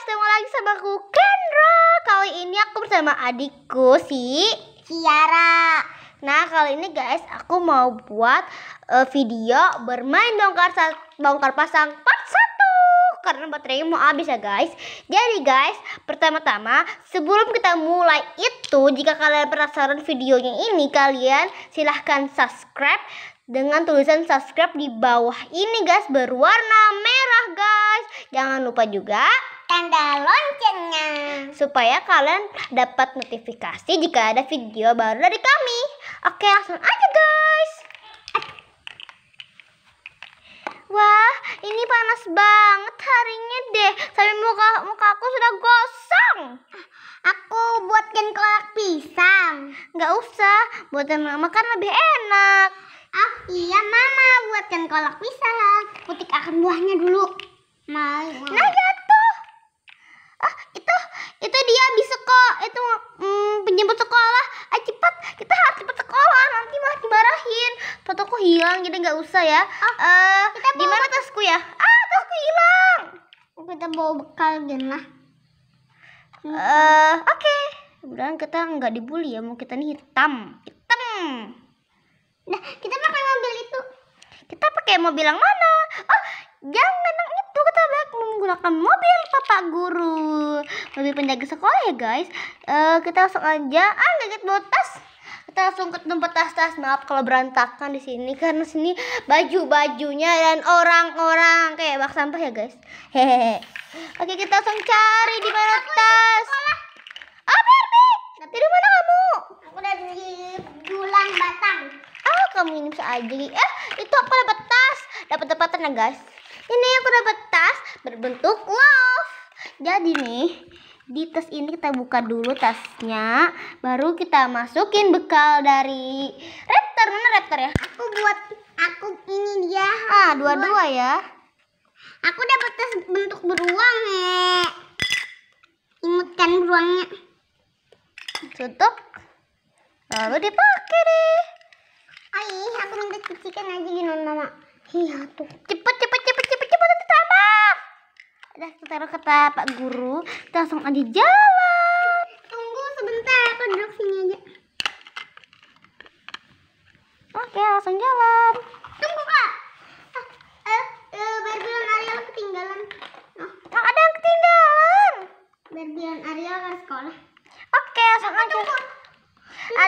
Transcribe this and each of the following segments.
ketemu lagi sama aku Kendra Kali ini aku bersama adikku si Kiara Nah kali ini guys aku mau buat uh, video bermain dongkar bongkar pasang part 1 Karena baterainya mau habis ya guys Jadi guys pertama-tama sebelum kita mulai itu Jika kalian penasaran videonya ini kalian silahkan subscribe dengan tulisan subscribe di bawah ini guys berwarna merah guys. Jangan lupa juga tanda loncengnya supaya kalian dapat notifikasi jika ada video baru dari kami. Oke, langsung aja guys. Wah, ini panas banget harinya deh. Sampai muka muka aku sudah gosong. Aku buatkan kolak pisang. Nggak usah, buatin mama kan lebih enak. Ah, iya mama buatkan kolak pisang. putik akan buahnya dulu. Mau. Nah, guys. hilang jadi nggak usah ya. Oh, uh, gimana bawa... tasku ya? Ah, tasku hilang. Kita bawa bekal gimana? Eh, uh, oke. Okay. kita nggak dibully ya, mau kita nih hitam, hitam. Nah, kita pakai mobil itu. Kita pakai mobil yang mana? Oh, jangan yang itu kita baik menggunakan mobil papa guru, mobil penjaga sekolah ya guys. Uh, kita langsung aja. Ah, gigit botas tas kita langsung ke tempat tas-tas maaf kalau berantakan di sini karena sini baju-bajunya dan orang-orang kayak bak sampah ya guys hehehe oke kita langsung cari di mana tas apa ah, di mana kamu aku dari Dulang Batang ah kamu ini saja eh itu aku dapat tas dapat tempatnya guys ini aku dapat tas berbentuk love jadi nih di tas ini kita buka dulu tasnya baru kita masukin bekal dari raptor mana raptor ya aku buat aku ini dia ah dua-dua ya aku dapat tas bentuk beruang ya imutkan beruangnya tutup lalu dipakai deh iya aku minta kan aja gini mama iya tuh cepet udah kita taruh kata Pak Guru kita langsung aja jalan tunggu sebentar aku duduk sini aja oke langsung jalan tunggu kak ah, eh, eh, Barbilan Ariel ketinggalan oh. kak ada yang ketinggalan berbilang Ariel ke sekolah oke langsung aja tunggu.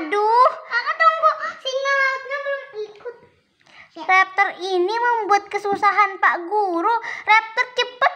aduh kakak tunggu singa lautnya belum ikut ya. Raptor ini membuat kesusahan Pak Guru. Raptor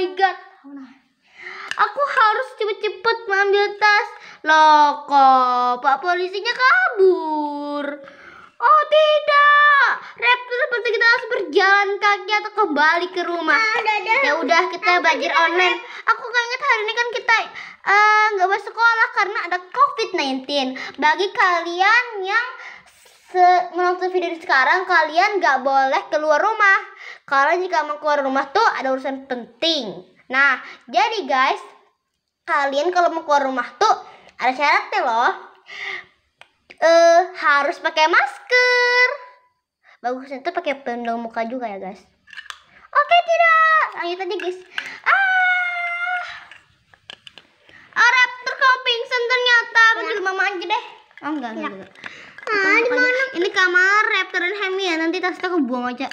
my god. Aku harus cepet-cepet mengambil tas. loko, kok, pak polisinya kabur. Oh tidak, reptil seperti kita harus berjalan kaki atau kembali ke rumah. Ah, ya udah kita belajar online. Aku ingat hari ini kan kita eh, nggak uh, bersekolah karena ada COVID-19. Bagi kalian yang menonton video ini sekarang, kalian nggak boleh keluar rumah kalau jika mau keluar rumah tuh ada urusan penting. Nah, jadi guys, kalian kalau mau keluar rumah tuh ada syaratnya loh. Eh, harus pakai masker. Bagusnya tuh pakai pelindung muka juga ya, guys. Oke, tidak. Lanjut aja, guys. Ah. Oh, ah, terkau pingsan ternyata. Pergi rumah mama aja deh. Oh, enggak, enggak. Ya. enggak. Ah, di mana? Ini kamar Raptor dan Hemi ya. Nanti tas aku buang aja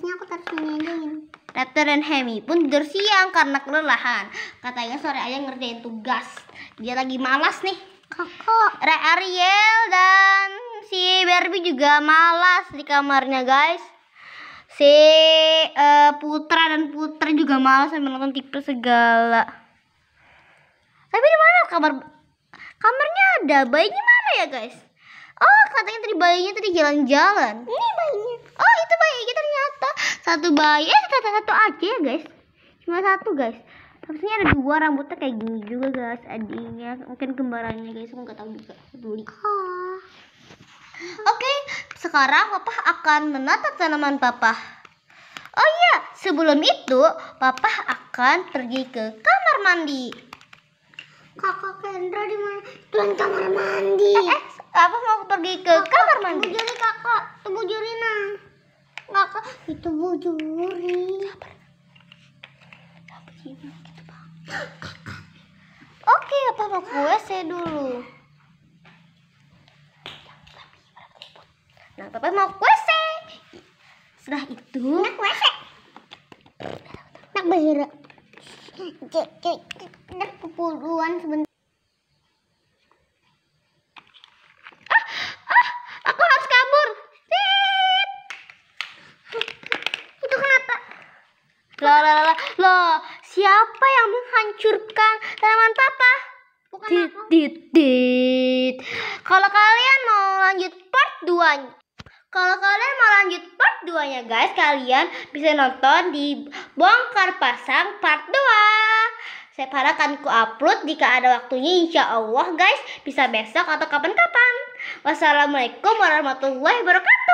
podcastnya aku terus nyanyiin Raptor dan Hemi pun tidur siang karena kelelahan katanya sore aja ngerjain tugas dia lagi malas nih kakak Re Ariel dan si Barbie juga malas di kamarnya guys si uh, Putra dan Putra juga malas sambil nonton tipe segala tapi di mana kamar kamarnya ada bayinya mana ya guys oh katanya tadi bayinya tadi jalan-jalan ini bayinya oh itu bayinya ternyata satu bayi eh satu satu aja ya guys cuma satu guys harusnya ada dua rambutnya kayak gini juga guys adiknya mungkin kembarannya guys aku gak tau juga peduli ah. Oke, okay, sekarang papa akan menata tanaman papa. Oh iya, sebelum itu papa akan pergi ke kamar mandi. Kakak Kendra di mana? Tuan kamar mandi. Eh, eh, apa mau pergi ke kakak, kamar mandi. Tunggu juri kakak, tunggu juri nah itu bu juri sabar ya begini gitu bang oke apa mau gue sih dulu nah papa mau kue setelah itu nak kue nak cek. nak duluan sebentar menghancurkan tanaman papa. Bukan Kalau kalian mau lanjut part 2 kalau kalian mau lanjut part 2 nya guys Kalian bisa nonton di Bongkar Pasang part 2 Saya akan ku upload jika ada waktunya insya Allah guys Bisa besok atau kapan-kapan Wassalamualaikum warahmatullahi wabarakatuh